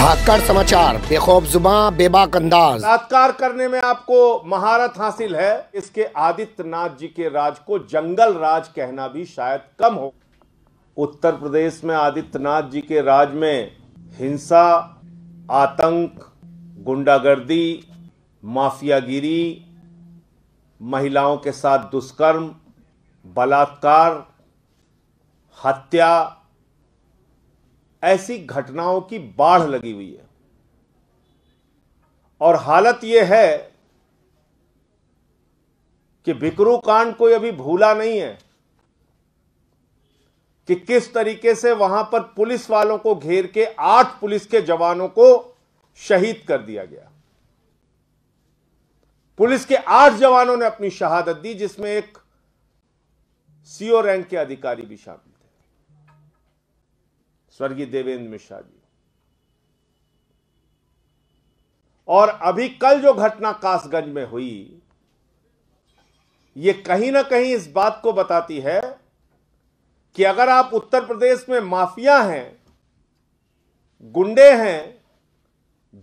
धाकड़ समाचार बेखौफ जुबा बेबाक अंदाज बलात्कार करने में आपको महारत हासिल है इसके आदित्यनाथ जी के राज को जंगल राज कहना भी शायद कम हो उत्तर प्रदेश में आदित्यनाथ जी के राज में हिंसा आतंक गुंडागर्दी माफियागिरी महिलाओं के साथ दुष्कर्म बलात्कार हत्या ऐसी घटनाओं की बाढ़ लगी हुई है और हालत यह है कि बिकरू कांड कोई अभी भूला नहीं है कि किस तरीके से वहां पर पुलिस वालों को घेर के आठ पुलिस के जवानों को शहीद कर दिया गया पुलिस के आठ जवानों ने अपनी शहादत दी जिसमें एक सीओ रैंक के अधिकारी भी शामिल स्वर्गीय देवेंद्र मिश्रा जी और अभी कल जो घटना कासगंज में हुई ये कहीं ना कहीं इस बात को बताती है कि अगर आप उत्तर प्रदेश में माफिया हैं गुंडे हैं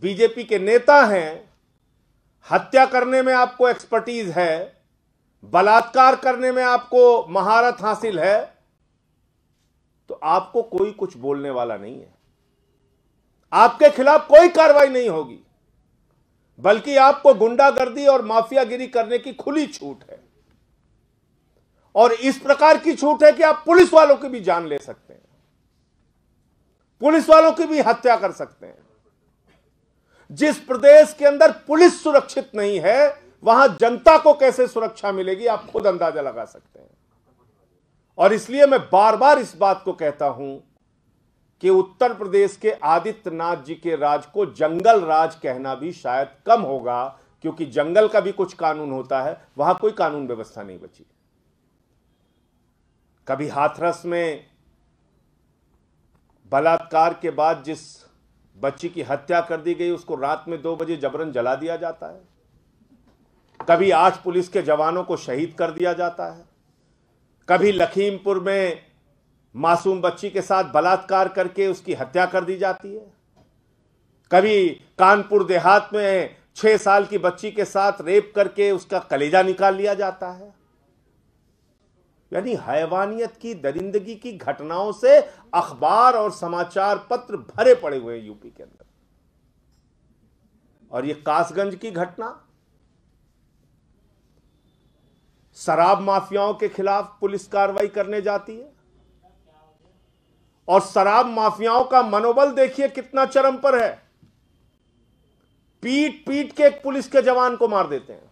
बीजेपी के नेता हैं हत्या करने में आपको एक्सपर्टीज है बलात्कार करने में आपको महारत हासिल है तो आपको कोई कुछ बोलने वाला नहीं है आपके खिलाफ कोई कार्रवाई नहीं होगी बल्कि आपको गुंडागर्दी और माफियागिरी करने की खुली छूट है और इस प्रकार की छूट है कि आप पुलिस वालों की भी जान ले सकते हैं पुलिस वालों की भी हत्या कर सकते हैं जिस प्रदेश के अंदर पुलिस सुरक्षित नहीं है वहां जनता को कैसे सुरक्षा मिलेगी आप खुद अंदाजा लगा सकते हैं और इसलिए मैं बार बार इस बात को कहता हूं कि उत्तर प्रदेश के आदित्यनाथ जी के राज को जंगल राज कहना भी शायद कम होगा क्योंकि जंगल का भी कुछ कानून होता है वहां कोई कानून व्यवस्था नहीं बची कभी हाथरस में बलात्कार के बाद जिस बच्ची की हत्या कर दी गई उसको रात में दो बजे जबरन जला दिया जाता है कभी आठ पुलिस के जवानों को शहीद कर दिया जाता है कभी लखीमपुर में मासूम बच्ची के साथ बलात्कार करके उसकी हत्या कर दी जाती है कभी कानपुर देहात में छह साल की बच्ची के साथ रेप करके उसका कलेजा निकाल लिया जाता है यानी हैवानियत की दरिंदगी की घटनाओं से अखबार और समाचार पत्र भरे पड़े हुए हैं यूपी के अंदर और ये कासगंज की घटना शराब माफियाओं के खिलाफ पुलिस कार्रवाई करने जाती है और शराब माफियाओं का मनोबल देखिए कितना चरम पर है पीट पीट के एक पुलिस के जवान को मार देते हैं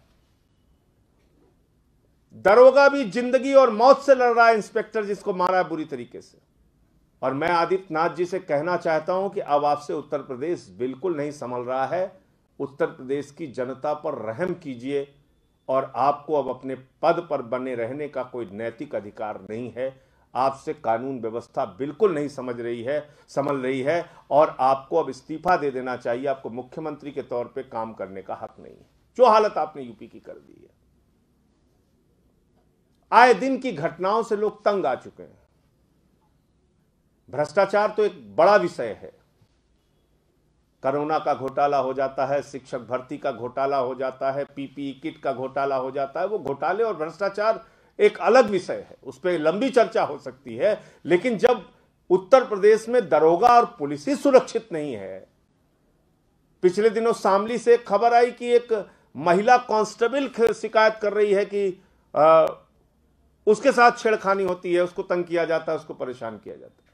दरोगा भी जिंदगी और मौत से लड़ रहा है इंस्पेक्टर जिसको मारा है बुरी तरीके से और मैं आदित्यनाथ जी से कहना चाहता हूं कि अब आपसे उत्तर प्रदेश बिल्कुल नहीं संभल रहा है उत्तर प्रदेश की जनता पर रहम कीजिए और आपको अब अपने पद पर बने रहने का कोई नैतिक अधिकार नहीं है आपसे कानून व्यवस्था बिल्कुल नहीं समझ रही है समझ रही है और आपको अब इस्तीफा दे देना चाहिए आपको मुख्यमंत्री के तौर पे काम करने का हक नहीं है जो हालत आपने यूपी की कर दी है आए दिन की घटनाओं से लोग तंग आ चुके हैं भ्रष्टाचार तो एक बड़ा विषय है करोना का घोटाला हो जाता है शिक्षक भर्ती का घोटाला हो जाता है पीपीई किट का घोटाला हो जाता है वो घोटाले और भ्रष्टाचार एक अलग विषय है उस पर लंबी चर्चा हो सकती है लेकिन जब उत्तर प्रदेश में दरोगा और पुलिस ही सुरक्षित नहीं है पिछले दिनों शामली से एक खबर आई कि एक महिला कांस्टेबल शिकायत कर रही है कि आ, उसके साथ छेड़खानी होती है उसको तंग किया जाता है उसको परेशान किया जाता है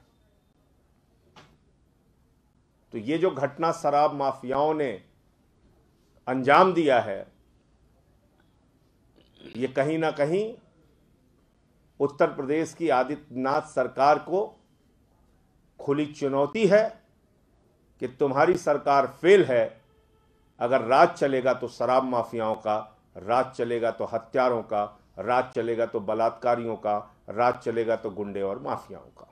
तो ये जो घटना शराब माफियाओं ने अंजाम दिया है ये कहीं ना कहीं उत्तर प्रदेश की आदित्यनाथ सरकार को खुली चुनौती है कि तुम्हारी सरकार फेल है अगर राज चलेगा तो शराब माफियाओं का राज चलेगा तो हत्यारों का राज चलेगा तो बलात्कारियों का राज चलेगा तो गुंडे और माफियाओं का